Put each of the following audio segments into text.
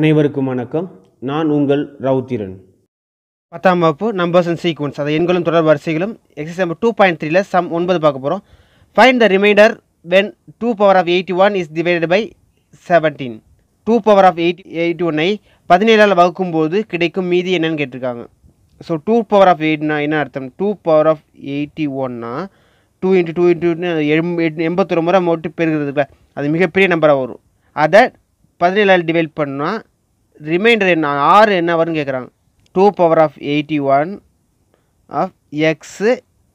அனைவருக்கும் வணக்கம் நான் உங்கள் ரவுத்திரன் பத்தாம் வகுப்பு நம்பர்ஸ் அண்ட் சீக்வன்ஸ் அதை எண்களும் தொடர் வரிசைகளும் எக்ஸசைஸ் நம்பர் டூ பாயிண்ட் த்ரீல சம் ஒன்பது பார்க்க போகிறோம் fine the remainder when two power of eighty one is divided by seventeen two power of eight eighty ஒன்னை பதினேழால் வகுக்கும் போது கிடைக்கும் மீதி என்னன்னு கேட்டிருக்காங்க ஸோ டூ பவர் ஆஃப் எயிட்னா என்ன அர்த்தம் டூ பவர் ஆஃப் எயிட்டி ஒன்னா two into two into M எண்பத்தொரு முறை மட்டும் பெருகிறதுக்குல அது மிகப்பெரிய நம்பராக வரும் அதை பதினேழால் டிவைட் பண்ணால் ரிமைண்டர் என்ன ஆறு என்ன வரும்னு கேட்குறாங்க two power of eighty one of x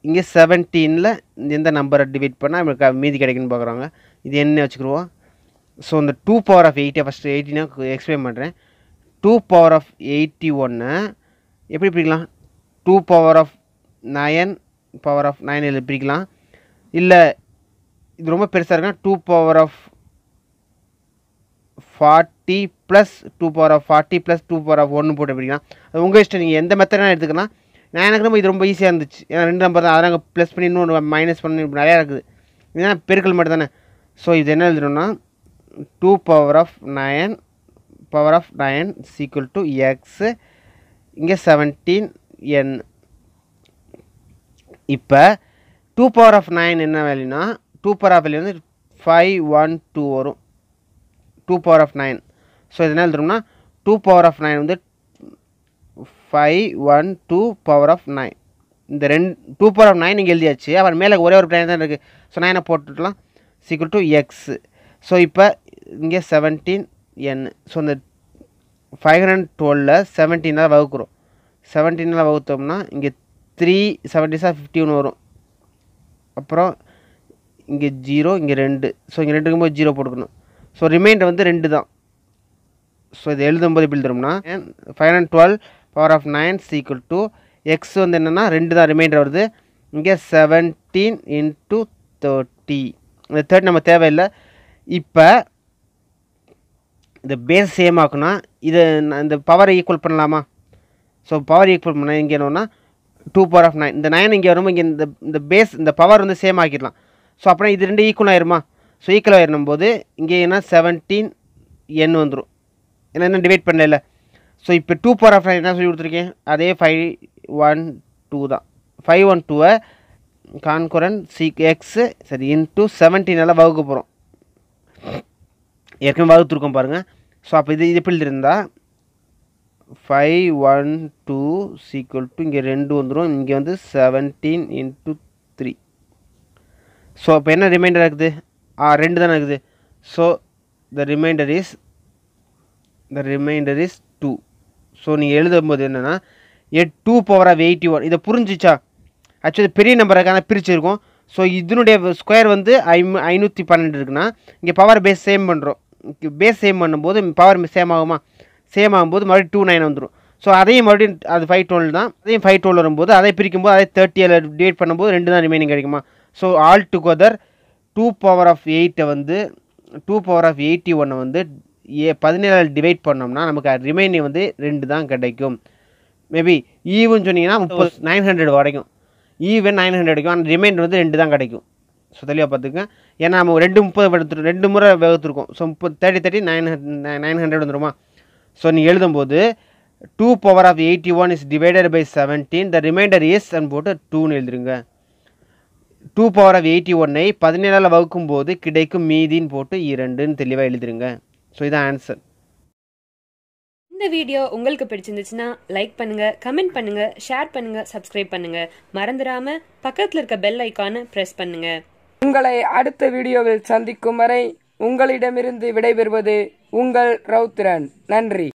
இங்கே செவன்டீனில் எந்த நம்பரை டிவைட் பண்ணால் நம்மளுக்கு மீதி கிடைக்குன்னு பார்க்குறாங்க இது என்ன வச்சுக்கிடுவோம் ஸோ இந்த two power of eighty first எயிட்டினா எக்ஸ்பிளைன் பண்ணுறேன் டூ பவர் ஆஃப் எயிட்டி ஒன்று எப்படி பிரிக்கலாம் two power of nine power of nine இதில் பிரிக்கலாம் இல்லை இது ரொம்ப பெருசாக இருக்குன்னா two power of forty plus two power of forty plus two power of ஒன்று போட்டு எப்படின்னா அது உங்கள் இஷ்டம் நீங்கள் எந்த மெத்தடாக எடுத்துக்கலாம் நான் எனக்கு ரொம்ப இது ரொம்ப ஈஸியாக இருந்துச்சு ஏன்னா ரெண்டு நம்பர் தான் அதெல்லாம் ப்ளஸ் பண்ணி இன்னொன்று மைனஸ் பண்ணி நிறையா இருக்குது இதுதான் பெருக்கல் மட்டும் தானே ஸோ இது என்ன எழுதணும்னா two power of nine power of nine equal to x இங்கே செவன்டீன் என் இப்போ டூ பவர் ஆஃப் நைன் என்ன வேல்யூனா டூ பவர் ஆஃப் வேல்யூ வந்து ஃபைவ் ஒன் டூ வரும் two power of nine so இதனால் எழுதுறோம்னா டூ பவர் ஆஃப் நைன் வந்து five one two power of nine இந்த ரெண்டு டூ பவர் ஆஃப் நைன் இங்கே எழுதியாச்சு அப்புறம் மேலே ஒரே ஒரு பிளான் தான் இருக்குது ஸோ நைனை போட்டுக்கலாம் சீக்கிரம் டூ எக்ஸ் ஸோ இப்போ இங்கே செவன்டீன் என் ஸோ இந்த ஃபைவ் ஹண்ட்ரட் டுவெலில் செவன்டீனால் வகுக்கிறோம் செவன்டீனில் வகுத்தோம்னா இங்கே த்ரீ செவன்டி சார் ஃபிஃப்டி ஒன்று வரும் அப்புறம் இங்கே ஜீரோ இங்கே ரெண்டு ஸோ இங்கே ரெண்டு இருக்கும்போது ஜீரோ போட்டுக்கணும் ஸோ ரிமைண்டர் வந்து ரெண்டு தான் ஸோ இது எழுதும்போது எப்படி தரும்னா five hundred twelve power of nine equal to x வந்து என்னென்னா ரெண்டு தான் ரிமைண்டர் வருது இங்கே செவன்டீன் இன்டு தேர்ட்டி இந்த தேர்ட்டி நம்ம தேவையில்லை இப்போ இந்த பேஸ் சேம் ஆக்குனா இது இந்த பவர் ஈக்குவல் பண்ணலாமா ஸோ பவர் ஈக்குவல் பண்ண இங்கே என்னன்னா டூ பவர் ஆஃப் நைன் இந்த நைன் இங்கே வரும்போது இங்கே இந்த இந்த பேஸ் இந்த பவர் வந்து சேம் ஆக்கிடலாம் ஸோ அப்புறம் இது ரெண்டு ஈக்குவல் ஆயிருமா ஸோ ஈக்குவல் ஆயிடும்போது போது இங்கே என்ன செவன்டீன் என் வந்துடும் ஏன்னா என்ன டிவைட் பண்ணல ஸோ இப்போ டூ பவர் ஆஃப் என்ன சொல்லி கொடுத்துருக்கேன் அதே ஃபைவ் ஒன் டூ தான் ஃபைவ் ஒன் டூவை கான்குரன் சி எக்ஸு சரி இன்ட்டு செவன்டீனால் வகுக்க போகிறோம் ஏற்கனவே வகுத்துருக்கோம் பாருங்கள் ஸோ அப்போ இது இது எப்படி இருந்தால் five one two equal to இங்கே ரெண்டு வந்துடும் இங்கே வந்து செவன்டீன் இன்ட்டு த்ரீ ஸோ அப்போ என்ன ரிமைண்டர் இருக்குது ஆ ரெண்டு தானே இருக்குது so the remainder is the remainder is two so நீங்கள் எழுதும்போது என்னென்னா எட் two power of eighty one இதை புரிஞ்சிச்சா ஆக்சுவலி பெரிய நம்பருக்கான பிரிச்சிருக்கோம் ஸோ இதனுடைய ஸ்கொயர் வந்து ஐ ஐநூற்றி பன்னெண்டு இருக்குன்னா இங்கே பவர் பேஸ் சேம் பண்ணுறோம் பேஸ் சேம் பண்ணும்போது பவர் சேம் ஆகுமா சேம் ஆகும்போது மறுபடியும் டூ நைன் வந்துடும் ஸோ அதையும் மறுபடியும் அது ஃபைவ் டுவெல் தான் அதையும் ஃபைவ் டுவெல் வரும்போது அதை பிரிக்கும்போது அதை தேர்ட்டியில் டிவைட் பண்ணும்போது ரெண்டு தான் ரிமைனிங் கிடைக்குமா so all together two power of எயிட்டை வந்து டூ பவர் ஆஃப் எயிட்டி ஒன்னை வந்து ஏ பதினேழால் டிவைட் பண்ணோம்னா நமக்கு ரிமைனிங் வந்து ரெண்டு தான் கிடைக்கும் மேபி ஈவுன்னு சொன்னீங்கன்னா முப்பது நைன் ஹண்ட்ரட் வரைக்கும் ஈவன் நைன் ஹண்ட்ரட் கிடைக்கும் ஆனால் ரிமைண்டர் வந்து ரெண்டு தான் கிடைக்கும் ஸோ தெளிவாக பார்த்துங்க ஏன்னா நம்ம ரெண்டு முப்பது எடுத்துரு ரெண்டு முறை வகுத்துருக்கோம் ஸோ முப்பது thirty thirty nine nine hundred வந்துருமா ஸோ நீ எழுதும்போது two power of eighty one is divided by seventeen the remainder is and போட்டு டூன்னு எழுதுருங்க டூ பவர் ஆஃப் எயிட்டி ஒன்னை பதினேழால் வகுக்கும் போது கிடைக்கும் மீதின்னு போட்டு இரண்டுன்னு தெளிவாக எழுதிருங்க ஸோ இதான் ஆன்சர் இந்த வீடியோ உங்களுக்கு பிடிச்சிருந்துச்சுன்னா லைக் பண்ணுங்க கமெண்ட் பண்ணுங்க ஷேர் பண்ணுங்க சப்ஸ்கிரைப் பண்ணுங்க மறந்துடாம பக்கத்தில் இருக்க பெல் ஐக்கானை பிரஸ் பண்ணுங்க உங்களை அடுத்த வீடியோவில் சந்திக்கும் வரை உங்களிடமிருந்து விடைபெறுவது உங்கள் ரவுத்ரன் நன்றி